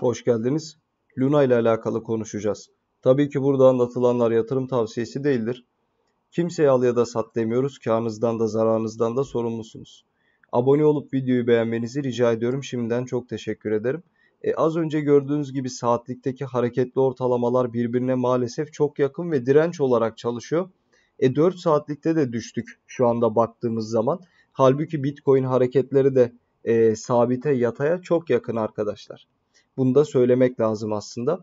Hoş geldiniz. Luna ile alakalı konuşacağız. Tabii ki burada anlatılanlar yatırım tavsiyesi değildir. Kimseye al ya da sat demiyoruz. Kârınızdan da zararınızdan da sorumlusunuz. Abone olup videoyu beğenmenizi rica ediyorum. Şimdiden çok teşekkür ederim. E, az önce gördüğünüz gibi saatlikteki hareketli ortalamalar birbirine maalesef çok yakın ve direnç olarak çalışıyor. E, 4 saatlikte de düştük şu anda baktığımız zaman. Halbuki Bitcoin hareketleri de e, sabite yataya çok yakın arkadaşlar. Bunu da söylemek lazım aslında.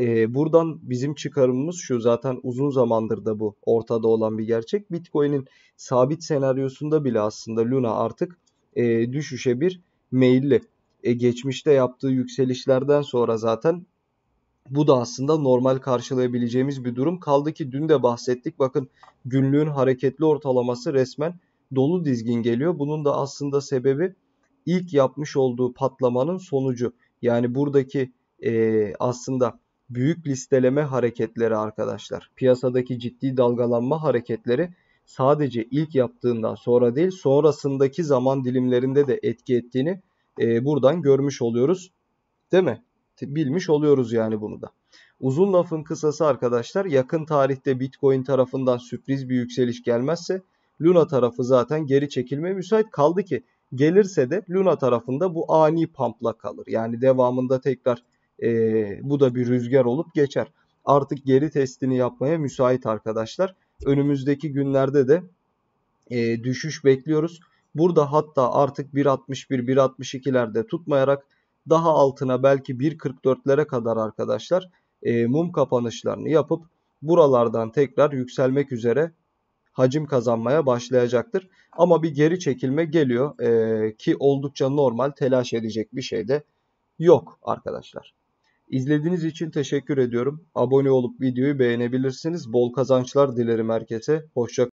Ee, buradan bizim çıkarımımız şu zaten uzun zamandır da bu ortada olan bir gerçek. Bitcoin'in sabit senaryosunda bile aslında Luna artık e, düşüşe bir meyilli. E, geçmişte yaptığı yükselişlerden sonra zaten bu da aslında normal karşılayabileceğimiz bir durum. Kaldı ki dün de bahsettik. Bakın günlüğün hareketli ortalaması resmen dolu dizgin geliyor. Bunun da aslında sebebi ilk yapmış olduğu patlamanın sonucu. Yani buradaki e, aslında büyük listeleme hareketleri arkadaşlar. Piyasadaki ciddi dalgalanma hareketleri sadece ilk yaptığından sonra değil sonrasındaki zaman dilimlerinde de etki ettiğini e, buradan görmüş oluyoruz. Değil mi? Bilmiş oluyoruz yani bunu da. Uzun lafın kısası arkadaşlar yakın tarihte Bitcoin tarafından sürpriz bir yükseliş gelmezse Luna tarafı zaten geri çekilmeye müsait kaldı ki gelirse de Luna tarafında bu ani pampla kalır. Yani devamında tekrar e, bu da bir rüzgar olup geçer. Artık geri testini yapmaya müsait arkadaşlar. Önümüzdeki günlerde de e, düşüş bekliyoruz. Burada hatta artık 1.61-1.62'lerde tutmayarak daha altına belki 1.44'lere kadar arkadaşlar e, mum kapanışlarını yapıp buralardan tekrar yükselmek üzere hacim kazanmaya başlayacaktır. Ama bir geri çekilme geliyor e, ki oldukça normal telaş edecek bir şey de yok arkadaşlar. İzlediğiniz için teşekkür ediyorum. Abone olup videoyu beğenebilirsiniz. Bol kazançlar dilerim herkese. Hoşçakalın.